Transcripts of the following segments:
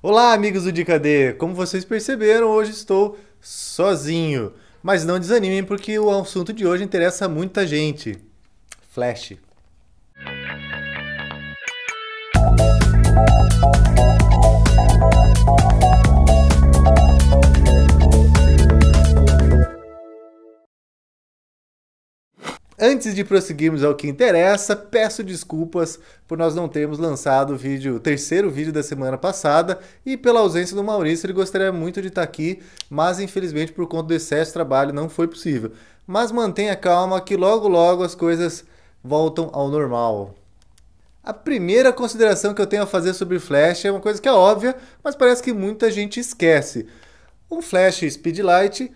Olá, amigos do Dica D! Como vocês perceberam, hoje estou sozinho. Mas não desanimem, porque o assunto de hoje interessa muita gente. Flash. Antes de prosseguirmos ao que interessa, peço desculpas por nós não termos lançado o vídeo, o terceiro vídeo da semana passada e pela ausência do Maurício, ele gostaria muito de estar aqui, mas infelizmente por conta do excesso de trabalho não foi possível. Mas mantenha calma que logo logo as coisas voltam ao normal. A primeira consideração que eu tenho a fazer sobre Flash é uma coisa que é óbvia, mas parece que muita gente esquece. Um Flash Speedlight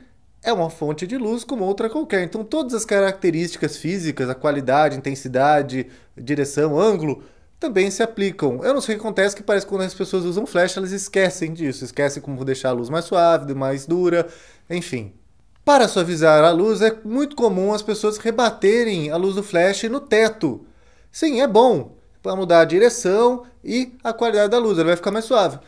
é uma fonte de luz como outra qualquer. Então, todas as características físicas, a qualidade, intensidade, direção, ângulo, também se aplicam. Eu não sei o que acontece, que parece que quando as pessoas usam flash, elas esquecem disso, esquecem como deixar a luz mais suave, mais dura, enfim. Para suavizar a luz, é muito comum as pessoas rebaterem a luz do flash no teto. Sim, é bom para mudar a direção e a qualidade da luz, ela vai ficar mais suave.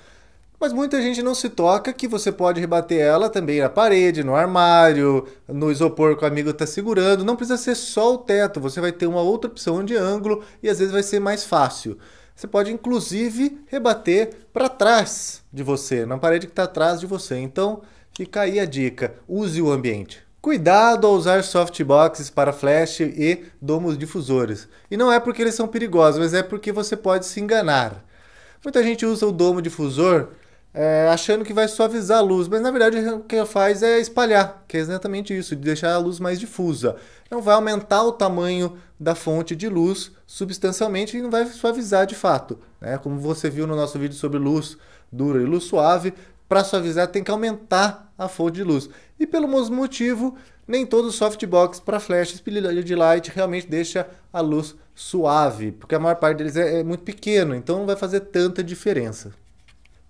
Mas muita gente não se toca que você pode rebater ela também na parede, no armário, no isopor que o amigo está segurando. Não precisa ser só o teto, você vai ter uma outra opção de ângulo e às vezes vai ser mais fácil. Você pode inclusive rebater para trás de você, na parede que está atrás de você. Então fica aí a dica: use o ambiente. Cuidado ao usar softboxes para flash e domos difusores. E não é porque eles são perigosos, mas é porque você pode se enganar. Muita gente usa o domo difusor é, achando que vai suavizar a luz, mas na verdade o que ela faz é espalhar, que é exatamente isso, de deixar a luz mais difusa. Então vai aumentar o tamanho da fonte de luz substancialmente e não vai suavizar de fato. Né? Como você viu no nosso vídeo sobre luz dura e luz suave, para suavizar tem que aumentar a fonte de luz. E pelo mesmo motivo, nem todo softbox para flash de light realmente deixa a luz suave, porque a maior parte deles é, é muito pequeno, então não vai fazer tanta diferença.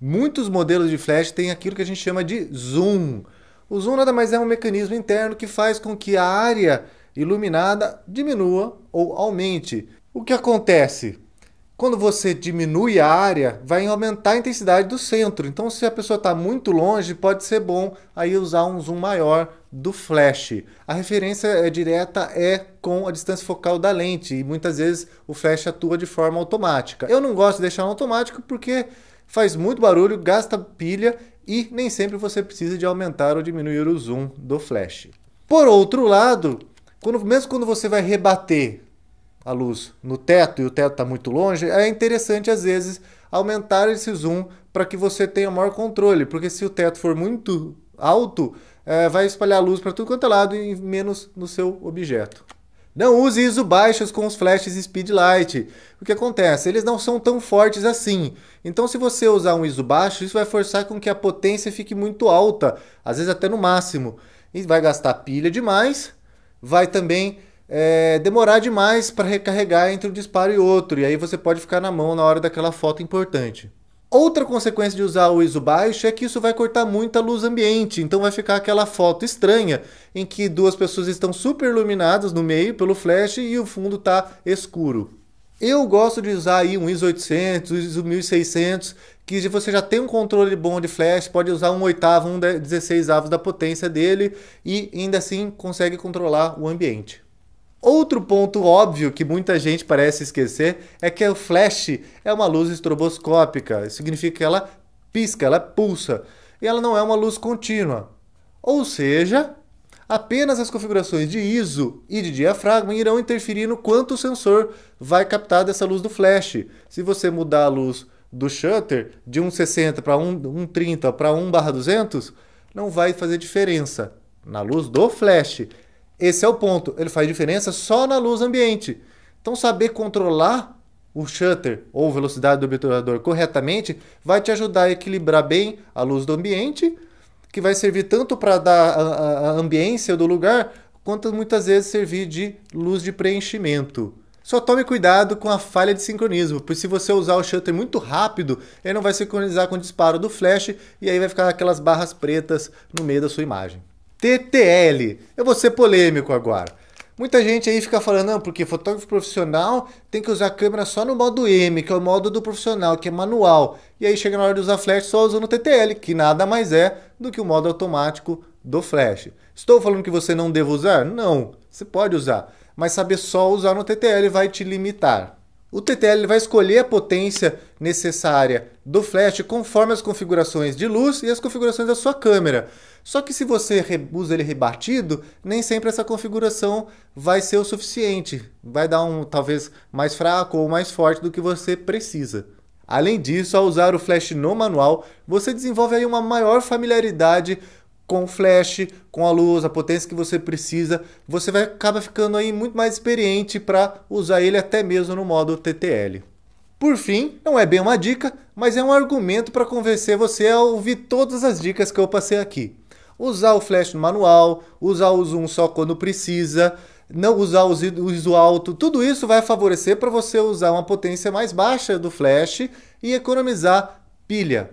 Muitos modelos de flash têm aquilo que a gente chama de zoom. O zoom nada mais é um mecanismo interno que faz com que a área iluminada diminua ou aumente. O que acontece? Quando você diminui a área, vai aumentar a intensidade do centro. Então, se a pessoa está muito longe, pode ser bom aí usar um zoom maior do flash. A referência eh, direta é com a distância focal da lente e muitas vezes o flash atua de forma automática. Eu não gosto de deixar automático porque faz muito barulho, gasta pilha e nem sempre você precisa de aumentar ou diminuir o zoom do flash. Por outro lado, quando, mesmo quando você vai rebater a luz no teto e o teto está muito longe, é interessante às vezes aumentar esse zoom para que você tenha maior controle, porque se o teto for muito alto, é, vai espalhar luz para tudo quanto é lado e menos no seu objeto. Não use ISO baixos com os flashes Speedlight. O que acontece? Eles não são tão fortes assim. Então se você usar um ISO baixo, isso vai forçar com que a potência fique muito alta, às vezes até no máximo. E vai gastar pilha demais, vai também é, demorar demais para recarregar entre um disparo e outro. E aí você pode ficar na mão na hora daquela foto importante. Outra consequência de usar o ISO baixo é que isso vai cortar muita luz ambiente, então vai ficar aquela foto estranha em que duas pessoas estão super iluminadas no meio pelo flash e o fundo está escuro. Eu gosto de usar aí um ISO 800, um ISO 1600, que você já tem um controle bom de flash, pode usar um oitavo, um 16 avos da potência dele e ainda assim consegue controlar o ambiente. Outro ponto óbvio que muita gente parece esquecer é que o flash é uma luz estroboscópica, significa que ela pisca, ela pulsa, e ela não é uma luz contínua. Ou seja, apenas as configurações de ISO e de diafragma irão interferir no quanto o sensor vai captar dessa luz do flash. Se você mudar a luz do shutter de 1,60 para 1,30 para 1 barra 200, não vai fazer diferença na luz do flash. Esse é o ponto. Ele faz diferença só na luz ambiente. Então, saber controlar o shutter ou velocidade do obturador corretamente vai te ajudar a equilibrar bem a luz do ambiente, que vai servir tanto para dar a, a, a ambiência do lugar, quanto muitas vezes servir de luz de preenchimento. Só tome cuidado com a falha de sincronismo, pois se você usar o shutter muito rápido, ele não vai sincronizar com o disparo do flash e aí vai ficar aquelas barras pretas no meio da sua imagem. TTL. Eu vou ser polêmico agora. Muita gente aí fica falando, não, porque fotógrafo profissional tem que usar câmera só no modo M, que é o modo do profissional, que é manual. E aí chega na hora de usar flash só usando TTL, que nada mais é do que o modo automático do flash. Estou falando que você não deve usar? Não, você pode usar. Mas saber só usar no TTL vai te limitar o TTL vai escolher a potência necessária do flash conforme as configurações de luz e as configurações da sua câmera. Só que se você usa ele rebatido, nem sempre essa configuração vai ser o suficiente. Vai dar um talvez mais fraco ou mais forte do que você precisa. Além disso, ao usar o flash no manual, você desenvolve aí uma maior familiaridade com o flash, com a luz, a potência que você precisa, você vai acaba ficando aí muito mais experiente para usar ele até mesmo no modo TTL. Por fim, não é bem uma dica, mas é um argumento para convencer você a ouvir todas as dicas que eu passei aqui. Usar o flash no manual, usar o zoom só quando precisa, não usar o ISO alto, tudo isso vai favorecer para você usar uma potência mais baixa do flash e economizar pilha.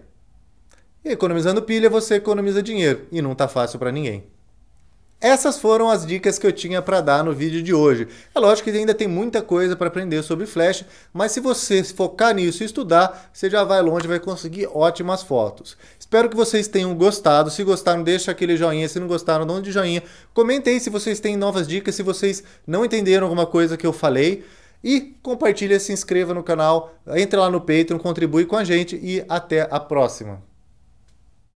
E economizando pilha, você economiza dinheiro e não tá fácil para ninguém. Essas foram as dicas que eu tinha para dar no vídeo de hoje. É lógico que ainda tem muita coisa para aprender sobre Flash, mas se você focar nisso e estudar, você já vai longe e vai conseguir ótimas fotos. Espero que vocês tenham gostado. Se gostaram, deixa aquele joinha. Se não gostaram, dá um de joinha. aí se vocês têm novas dicas, se vocês não entenderam alguma coisa que eu falei. E compartilha, se inscreva no canal, entre lá no Patreon, contribui com a gente e até a próxima.